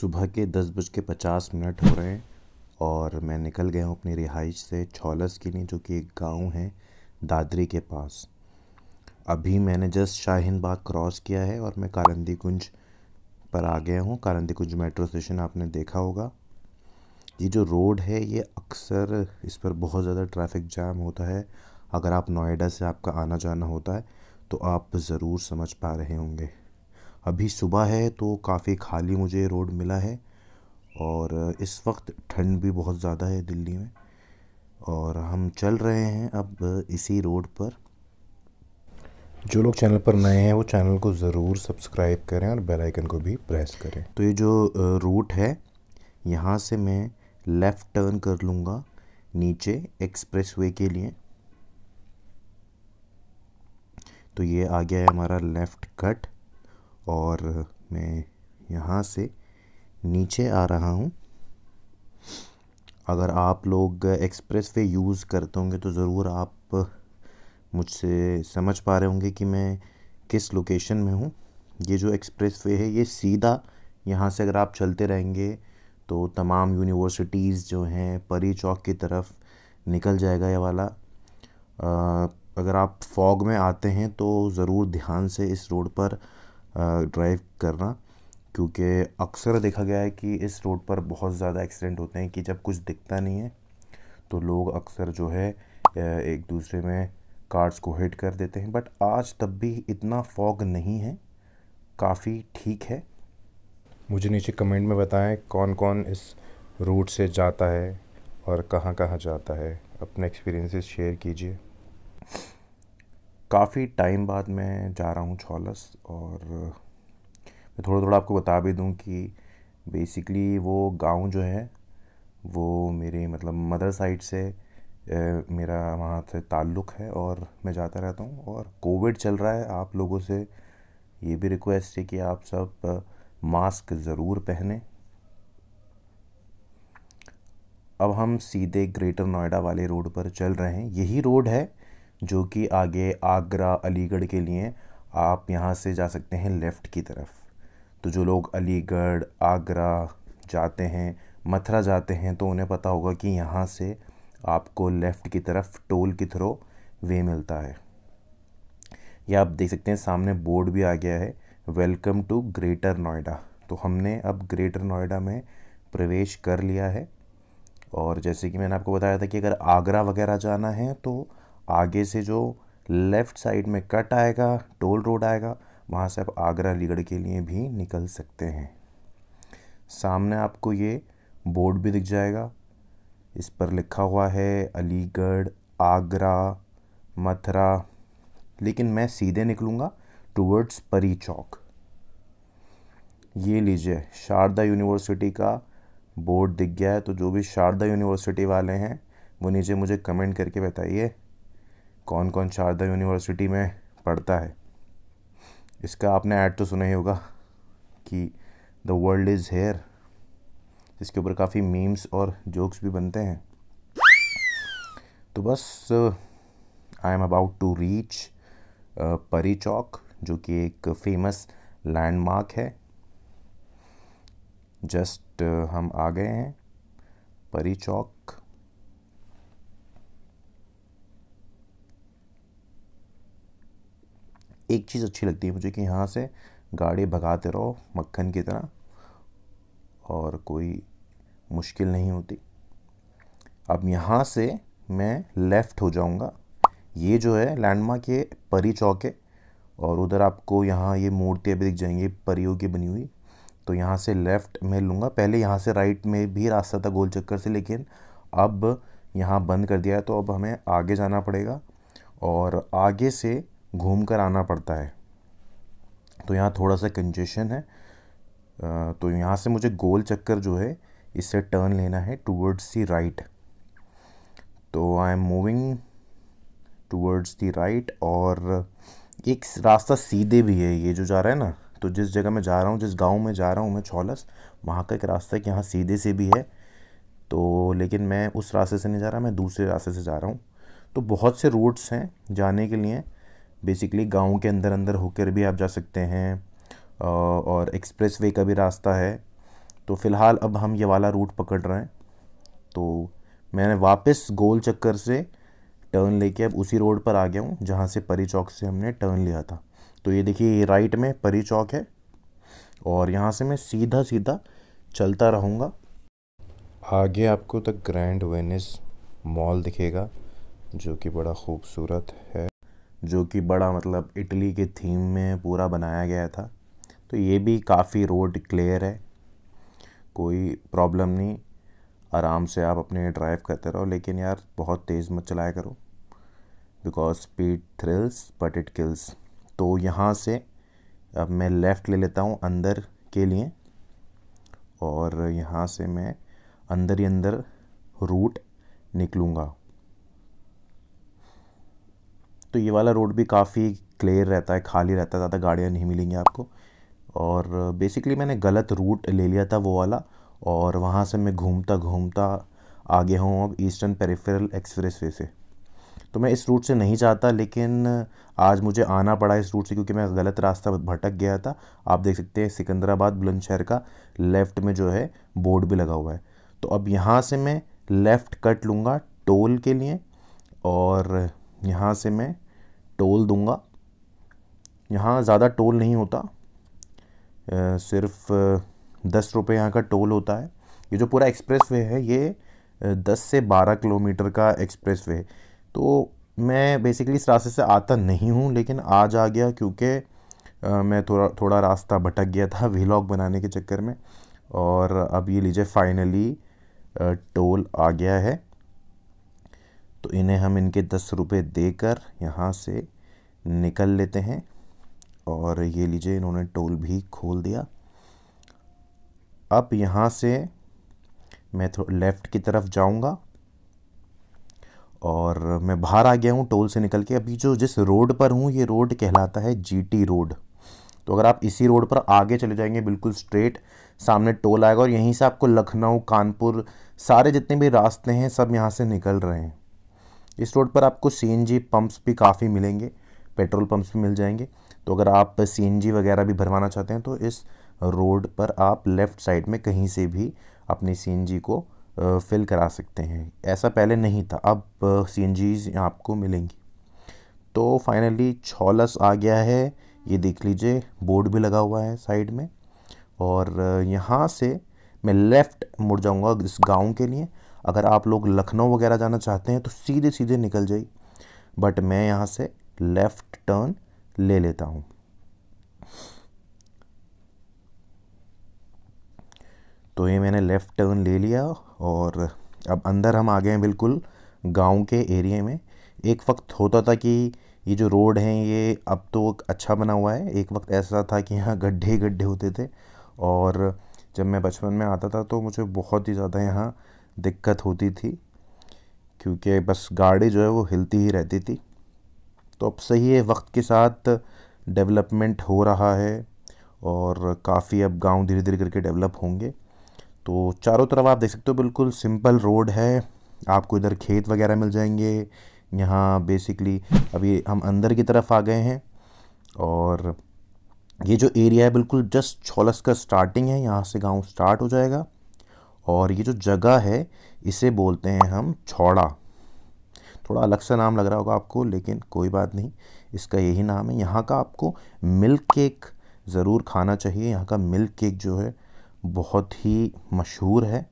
सुबह के दस बज के पचास मिनट हो रहे हैं और मैं निकल गया हूँ अपनी रिहाइश से के लिए जो कि एक गांव है दादरी के पास अभी मैंने जस्ट शाहीन बाग क्रॉस किया है और मैं कारंदी कुंज पर आ गया हूँ कारंदी कुंज मेट्रो स्टेशन आपने देखा होगा ये जो रोड है ये अक्सर इस पर बहुत ज़्यादा ट्रैफिक जाम होता है अगर आप नोएडा से आपका आना जाना होता है तो आप ज़रूर समझ पा रहे होंगे अभी सुबह है तो काफ़ी खाली मुझे रोड मिला है और इस वक्त ठंड भी बहुत ज़्यादा है दिल्ली में और हम चल रहे हैं अब इसी रोड पर जो लोग चैनल पर नए हैं वो चैनल को ज़रूर सब्सक्राइब करें और बेल आइकन को भी प्रेस करें तो ये जो रूट है यहाँ से मैं लेफ़्ट टर्न कर लूँगा नीचे एक्सप्रेसवे के लिए तो ये आ गया है हमारा लेफ़्ट कट और मैं यहाँ से नीचे आ रहा हूँ अगर आप लोग एक्सप्रेस वे यूज़ करते होंगे तो ज़रूर आप मुझसे समझ पा रहे होंगे कि मैं किस लोकेशन में हूँ ये जो एक्सप्रेस वे है ये सीधा यहाँ से अगर आप चलते रहेंगे तो तमाम यूनिवर्सिटीज़ जो हैं परी चौक की तरफ निकल जाएगा ये वाला आ, अगर आप फॉग में आते हैं तो ज़रूर ध्यान से इस रोड पर ड्राइव करना क्योंकि अक्सर देखा गया है कि इस रोड पर बहुत ज़्यादा एक्सीडेंट होते हैं कि जब कुछ दिखता नहीं है तो लोग अक्सर जो है एक दूसरे में कार्ड्स को हिट कर देते हैं बट आज तब भी इतना फॉग नहीं है काफ़ी ठीक है मुझे नीचे कमेंट में बताएं कौन कौन इस रूट से जाता है और कहाँ कहाँ जाता है अपने एक्सपीरियंसेस शेयर कीजिए काफ़ी टाइम बाद मैं जा रहा हूँ छोलस और मैं थोड़ा थोड़ा आपको बता भी दूँ कि बेसिकली वो गांव जो है वो मेरे मतलब मदर साइड से ए, मेरा वहाँ से ताल्लुक़ है और मैं जाता रहता हूँ और कोविड चल रहा है आप लोगों से ये भी रिक्वेस्ट है कि आप सब मास्क ज़रूर पहने अब हम सीधे ग्रेटर नोएडा वाले रोड पर चल रहे हैं यही रोड है जो कि आगे आगरा अलीगढ़ के लिए आप यहाँ से जा सकते हैं लेफ़्ट की तरफ तो जो लोग अलीगढ़ आगरा जाते हैं मथुरा जाते हैं तो उन्हें पता होगा कि यहाँ से आपको लेफ़्ट की तरफ टोल के थ्रो वे मिलता है या आप देख सकते हैं सामने बोर्ड भी आ गया है वेलकम टू ग्रेटर नोएडा तो हमने अब ग्रेटर नोएडा में प्रवेश कर लिया है और जैसे कि मैंने आपको बताया था कि अगर आगरा वगैरह जाना है तो आगे से जो लेफ़्ट साइड में कट आएगा टोल रोड आएगा वहाँ से आप आगरा अलीगढ़ के लिए भी निकल सकते हैं सामने आपको ये बोर्ड भी दिख जाएगा इस पर लिखा हुआ है अलीगढ़ आगरा मथुरा लेकिन मैं सीधे निकलूँगा टूवर्ड्स परी चौक ये लीजिए शारदा यूनिवर्सिटी का बोर्ड दिख गया है तो जो भी शारदा यूनिवर्सिटी वाले हैं वो नीचे मुझे कमेंट करके बताइए कौन कौन शारदा यूनिवर्सिटी में पढ़ता है इसका आपने ऐड तो सुना ही होगा कि द वर्ल्ड इज़ हेयर इसके ऊपर काफ़ी मीम्स और जोक्स भी बनते हैं तो बस I am about to reach Pari Chowk जो कि एक फेमस लैंडमार्क है जस्ट uh, हम आ गए हैं परी चौक एक चीज़ अच्छी लगती है मुझे कि यहाँ से गाड़ी भगाते रहो मक्खन की तरह और कोई मुश्किल नहीं होती अब यहाँ से मैं लेफ़्ट हो जाऊँगा ये जो है लैंडमार्क ये परी चौक है और उधर आपको यहाँ ये मूर्तियाँ भी दिख जाएंगी परियों की बनी हुई तो यहाँ से लेफ़्ट में लूँगा पहले यहाँ से राइट में भी रास्ता था गोल चक्कर से लेकिन अब यहाँ बंद कर दिया है तो अब हमें आगे जाना पड़ेगा और आगे से घूम कर आना पड़ता है तो यहाँ थोड़ा सा कंजेशन है तो यहाँ से मुझे गोल चक्कर जो है इससे टर्न लेना है टूवर्ड्स दी राइट तो I am moving towards the right और एक रास्ता सीधे भी है ये जो जा रहा है ना तो जिस जगह मैं जा रहा हूँ जिस गांव में जा रहा हूँ मैं छौलस वहाँ का एक रास्ता कि यहाँ सीधे से भी है तो लेकिन मैं उस रास्ते से नहीं जा रहा मैं दूसरे रास्ते से जा रहा हूँ तो बहुत से रूट्स हैं जाने के लिए बेसिकली गाँव के अंदर अंदर होकर भी आप जा सकते हैं और एक्सप्रेस वे का भी रास्ता है तो फ़िलहाल अब हम ये वाला रूट पकड़ रहे हैं तो मैंने वापस गोल चक्कर से टर्न लेके अब उसी रोड पर आ गया हूँ जहाँ से परी चौक से हमने टर्न लिया था तो ये देखिए राइट में परी चौक है और यहाँ से मैं सीधा सीधा चलता रहूँगा आगे आपको तक ग्रैंड वेनिस मॉल दिखेगा जो कि बड़ा खूबसूरत है जो कि बड़ा मतलब इटली के थीम में पूरा बनाया गया था तो ये भी काफ़ी रोड क्लियर है कोई प्रॉब्लम नहीं आराम से आप अपने ड्राइव करते रहो लेकिन यार बहुत तेज़ मत चलाया करो because speed thrills but it kills तो यहाँ से अब मैं लेफ़्ट ले लेता हूँ अंदर के लिए और यहाँ से मैं अंदर ही अंदर रूट निकलूँगा तो ये वाला रोड भी काफ़ी क्लियर रहता है खाली रहता है ज़्यादा गाड़ियाँ नहीं मिलेंगी आपको और बेसिकली मैंने गलत रूट ले लिया था वो वाला और वहाँ से मैं घूमता घूमता आगे हूँ अब ईस्टर्न पेरिफेरल एक्सप्रेस वे से तो मैं इस रूट से नहीं जाता लेकिन आज मुझे आना पड़ा इस रूट से क्योंकि मैं गलत रास्ता भटक गया था आप देख सकते हैं सिकंदराबाद बुलंदशहर का लेफ़्ट में जो है बोर्ड भी लगा हुआ है तो अब यहाँ से मैं लेफ़्ट कट लूँगा टोल के लिए और यहाँ से मैं टोल दूंगा यहाँ ज़्यादा टोल नहीं होता सिर्फ दस रुपये यहाँ का टोल होता है ये जो पूरा एक्सप्रेस वे है ये दस से बारह किलोमीटर का एक्सप्रेस वे तो मैं बेसिकली इस रास्ते से आता नहीं हूँ लेकिन आज आ गया क्योंकि मैं थोड़ा थोड़ा रास्ता भटक गया था वीलॉग बनाने के चक्कर में और अब ये लीजिए फाइनली टोल आ गया है तो इन्हें हम इनके दस रुपये देकर यहाँ से निकल लेते हैं और ये लीजिए इन्होंने टोल भी खोल दिया अब यहाँ से मैं लेफ़्ट की तरफ जाऊँगा और मैं बाहर आ गया हूँ टोल से निकल के अभी जो जिस रोड पर हूँ ये रोड कहलाता है जीटी रोड तो अगर आप इसी रोड पर आगे चले जाएंगे बिल्कुल स्ट्रेट सामने टोल आएगा और यहीं से आपको लखनऊ कानपुर सारे जितने भी रास्ते हैं सब यहाँ से निकल रहे हैं इस रोड पर आपको सी पंप्स भी काफ़ी मिलेंगे पेट्रोल पंप्स भी मिल जाएंगे तो अगर आप सी वगैरह भी भरवाना चाहते हैं तो इस रोड पर आप लेफ़्ट साइड में कहीं से भी अपनी सी को फिल करा सकते हैं ऐसा पहले नहीं था अब सी आपको मिलेंगी तो फाइनली छोलस आ गया है ये देख लीजिए बोर्ड भी लगा हुआ है साइड में और यहाँ से मैं लेफ़्ट मुड़ जाऊँगा इस गांव के लिए अगर आप लोग लखनऊ वगैरह जाना चाहते हैं तो सीधे सीधे निकल जाइए बट मैं यहाँ से लेफ़्ट टर्न ले लेता हूँ तो ये मैंने लेफ़्ट टर्न ले लिया और अब अंदर हम आ गए हैं बिल्कुल गांव के एरिए में एक वक्त होता था कि ये जो रोड हैं ये अब तो अच्छा बना हुआ है एक वक्त ऐसा था कि यहाँ गड्ढे गड्ढे होते थे और जब मैं बचपन में आता था तो मुझे बहुत ही ज़्यादा यहाँ दिक्कत होती थी क्योंकि बस गाड़ी जो है वो हिलती ही रहती थी तो अब सही है वक्त के साथ डेवलपमेंट हो रहा है और काफ़ी अब गांव धीरे धीरे करके डेवलप होंगे तो चारों तरफ आप देख सकते हो बिल्कुल सिंपल रोड है आपको इधर खेत वगैरह मिल जाएंगे यहाँ बेसिकली अभी हम अंदर की तरफ आ गए हैं और ये जो एरिया है बिल्कुल जस्ट छोलस का स्टार्टिंग है यहाँ से गांव स्टार्ट हो जाएगा और ये जो जगह है इसे बोलते हैं हम छौड़ा थोड़ा अलग सा नाम लग रहा होगा आपको लेकिन कोई बात नहीं इसका यही नाम है यहाँ का आपको मिल्क केक ज़रूर खाना चाहिए यहाँ का मिल्क केक जो है बहुत ही मशहूर है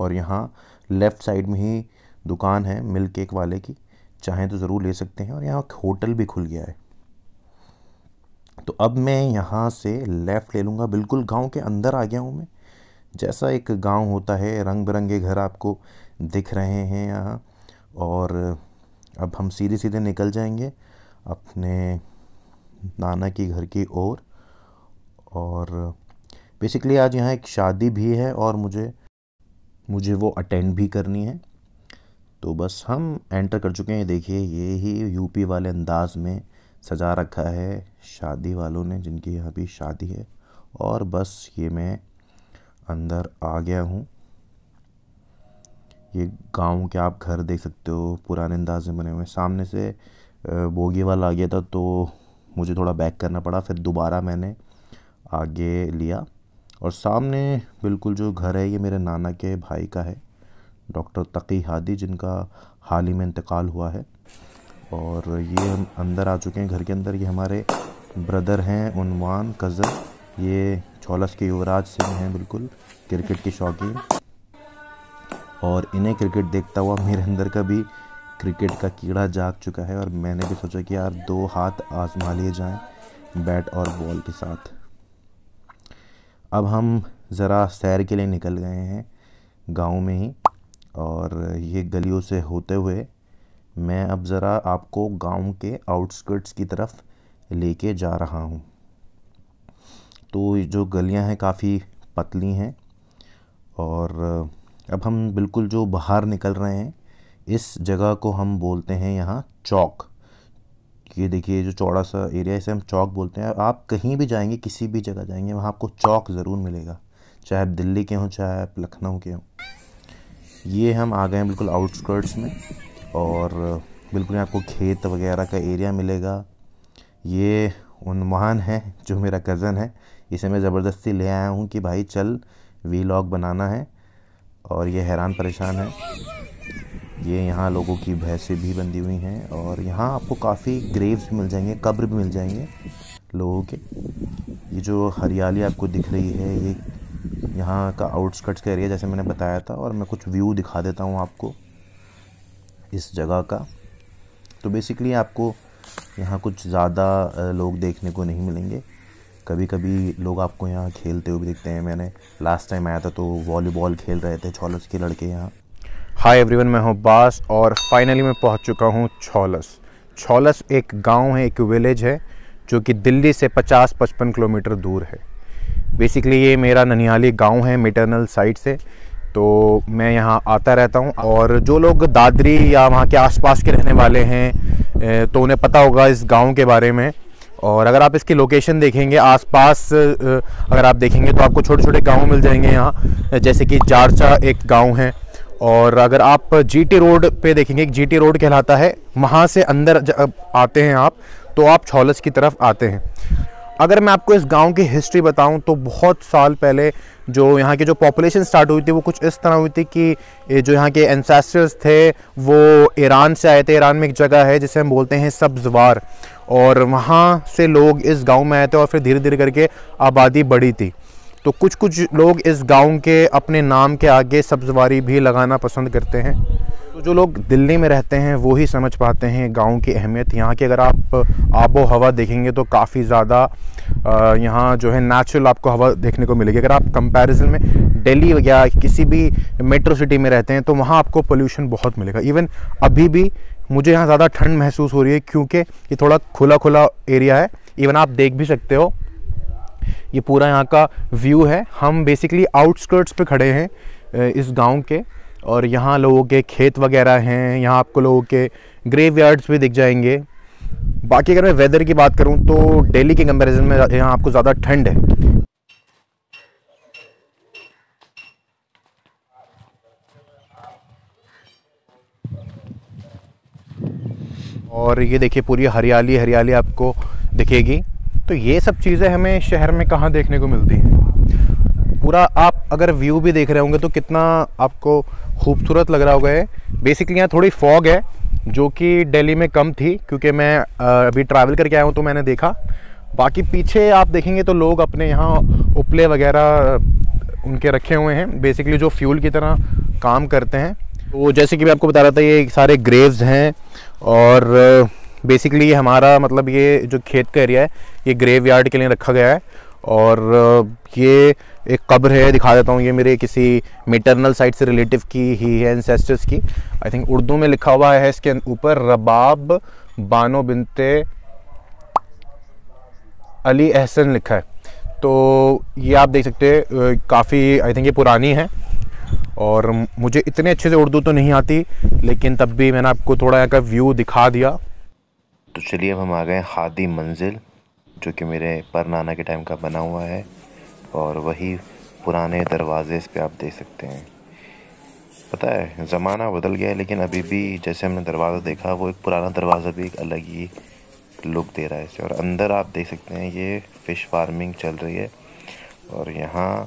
और यहाँ लेफ़्ट साइड में ही दुकान है मिल्क केक वाले की चाहें तो ज़रूर ले सकते हैं और यहाँ होटल भी खुल गया है तो अब मैं यहाँ से लेफ़्ट ले लूँगा बिल्कुल गांव के अंदर आ गया हूँ मैं जैसा एक गांव होता है रंग बिरंगे घर आपको दिख रहे हैं यहाँ और अब हम सीधे सीधे निकल जाएंगे अपने नाना के घर की ओर और, बेसिकली आज यहाँ एक शादी भी है और मुझे मुझे वो अटेंड भी करनी है तो बस हम एंटर कर चुके हैं देखिए ये ही यूपी वाले अंदाज में सजा रखा है शादी वालों ने जिनकी यहाँ भी शादी है और बस ये मैं अंदर आ गया हूँ ये गांव के आप घर देख सकते हो पुराने अंदाज में बने हुए सामने से बोगी वाला आ गया था तो मुझे थोड़ा बैक करना पड़ा फिर दोबारा मैंने आगे लिया और सामने बिल्कुल जो घर है ये मेरे नाना के भाई का है डॉक्टर तकी हादी जिनका हाल ही में इंतकाल हुआ है और ये हम अंदर आ चुके हैं घर के अंदर ये हमारे ब्रदर हैं उनवान कज़न ये छोलस के युवराज सिंह हैं बिल्कुल क्रिकेट के शौकीन और इन्हें क्रिकेट देखता हुआ मेरे अंदर का भी क्रिकेट का कीड़ा जाग चुका है और मैंने भी सोचा कि यार दो हाथ आजमा लिए जाएं बैट और बॉल के साथ अब हम ज़रा सैर के लिए निकल गए हैं गांव में ही और ये गलियों से होते हुए मैं अब ज़रा आपको गांव के आउटस्कर्ट्स की तरफ लेके जा रहा हूँ तो जो गलियां हैं काफ़ी पतली हैं और अब हम बिल्कुल जो बाहर निकल रहे हैं इस जगह को हम बोलते हैं यहाँ चौक ये देखिए जो चौड़ा सा एरिया इसे हम चौक बोलते हैं आप कहीं भी जाएंगे किसी भी जगह जाएंगे वहाँ आपको चौक ज़रूर मिलेगा चाहे आप दिल्ली के हों चाहे आप लखनऊ के हों ये हम आ गए हैं बिल्कुल आउटस्कर्ट्स में और बिल्कुल आपको खेत वगैरह का एरिया मिलेगा ये महान है जो मेरा कज़न है इसे मैं ज़बरदस्ती ले आया हूँ कि भाई चल वीलॉग बनाना है और ये हैरान परेशान है ये यहाँ लोगों की भैंसें भी बंधी हुई हैं और यहाँ आपको काफ़ी ग्रेव्स भी मिल जाएंगे कब्र भी मिल जाएंगे लोगों के ये जो हरियाली आपको दिख रही है ये यहाँ का आउटस्कर्ट्स का एरिया जैसे मैंने बताया था और मैं कुछ व्यू दिखा देता हूँ आपको इस जगह का तो बेसिकली आपको यहाँ कुछ ज़्यादा लोग देखने को नहीं मिलेंगे कभी कभी लोग आपको यहाँ खेलते हुए देखते दिखते हैं मैंने लास्ट टाइम आया था तो वॉलीबॉल खेल रहे थे छोलस के लड़के यहाँ हाय एवरीवन मैं हूँ बास और फाइनली मैं पहुँच चुका हूँ छोलस छोलस एक गांव है एक विलेज है जो कि दिल्ली से 50-55 किलोमीटर दूर है बेसिकली ये मेरा ननिहाली गांव है मेटरनल साइड से तो मैं यहाँ आता रहता हूँ और जो लोग दादरी या वहाँ के आसपास के रहने वाले हैं तो उन्हें पता होगा इस गांव के बारे में और अगर आप इसकी लोकेशन देखेंगे आसपास अगर आप देखेंगे तो आपको छोटे छोटे गांव मिल जाएंगे यहाँ जैसे कि जारचा एक गांव है और अगर आप जीटी रोड पे देखेंगे जीटी रोड कहलाता है वहाँ से अंदर आते हैं आप तो आप छोलस की तरफ आते हैं अगर मैं आपको इस गांव की हिस्ट्री बताऊं तो बहुत साल पहले जो यहाँ की जो पॉपुलेशन स्टार्ट हुई थी वो कुछ इस तरह हुई थी कि जो यहाँ के एनसेस्टर्स थे वो ईरान से आए थे ईरान में एक जगह है जिसे हम बोलते हैं सब्जवार और वहाँ से लोग इस गांव में आए थे और फिर धीरे धीरे करके आबादी बढ़ी थी तो कुछ कुछ लोग इस गांव के अपने नाम के आगे सब्जवारी भी लगाना पसंद करते हैं तो जो लोग दिल्ली में रहते हैं वो ही समझ पाते हैं गांव की अहमियत यहाँ की अगर आप आबो हवा देखेंगे तो काफ़ी ज़्यादा यहाँ जो है नेचुरल आपको हवा देखने को मिलेगी अगर आप कंपैरिजन में दिल्ली या किसी भी मेट्रो सिटी में रहते हैं तो वहाँ आपको पोल्यूशन बहुत मिलेगा इवन अभी भी मुझे यहाँ ज़्यादा ठंड महसूस हो रही है क्योंकि ये थोड़ा खुला खुला एरिया है इवन आप देख भी सकते हो ये पूरा यहाँ का व्यू है हम बेसिकली आउटस्कर्ट्स पे खड़े हैं इस गांव के और यहाँ लोगों के खेत वगैरह हैं यहाँ आपको लोगों के ग्रेव यार्ड्स भी दिख जाएंगे बाकी अगर मैं वेदर की बात करूँ तो डेली के कंपेरिजन में यहाँ आपको ज़्यादा ठंड है और ये देखिए पूरी हरियाली हरियाली आपको दिखेगी तो ये सब चीज़ें हमें शहर में कहाँ देखने को मिलती हैं पूरा आप अगर व्यू भी देख रहे होंगे तो कितना आपको खूबसूरत लग रहा होगा है बेसिकली यहाँ थोड़ी फॉग है जो कि दिल्ली में कम थी क्योंकि मैं अभी ट्रैवल करके आया हूँ तो मैंने देखा बाकी पीछे आप देखेंगे तो लोग अपने यहाँ उपले वगैरह उनके रखे हुए हैं बेसिकली जो फ्यूल की तरह काम करते हैं तो जैसे कि मैं आपको बता रहा था ये सारे ग्रेव्स हैं और बेसिकली ये हमारा मतलब ये जो खेत का एरिया है ये ग्रेव यार्ड के लिए रखा गया है और ये एक कब्र है दिखा देता हूँ ये मेरे किसी मेटरनल साइड से रिलेटिव की ही है एनसेस्टर्स की आई थिंक उर्दू में लिखा हुआ है इसके ऊपर रबाब बानो बिनते अली एहसन लिखा है तो ये आप देख सकते हैं काफ़ी आई थिंक ये पुरानी है और मुझे इतने अच्छे से उर्दू तो नहीं आती लेकिन तब भी मैंने आपको थोड़ा यहाँ का व्यू दिखा दिया तो चलिए अब हम आ गए हादी मंजिल जो कि मेरे पर नाना के टाइम का बना हुआ है और वही पुराने दरवाज़े इस पर आप देख सकते हैं पता है ज़माना बदल गया है लेकिन अभी भी जैसे हमने दरवाज़ा देखा वो एक पुराना दरवाज़ा भी एक अलग ही लुक दे रहा है इसे और अंदर आप देख सकते हैं ये फ़िश फार्मिंग चल रही है और यहाँ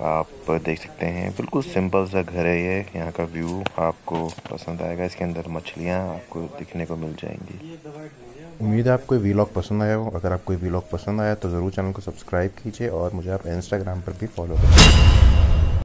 आप देख सकते हैं बिल्कुल सिंपल सा घर है ये यहाँ का व्यू आपको पसंद आएगा इसके अंदर मछलियाँ आपको दिखने को मिल जाएंगी उम्मीद है आपको वीलॉग पसंद आया हो अगर आपको वीलॉग पसंद आया तो ज़रूर चैनल को सब्सक्राइब कीजिए और मुझे आप इंस्टाग्राम पर भी फॉलो करें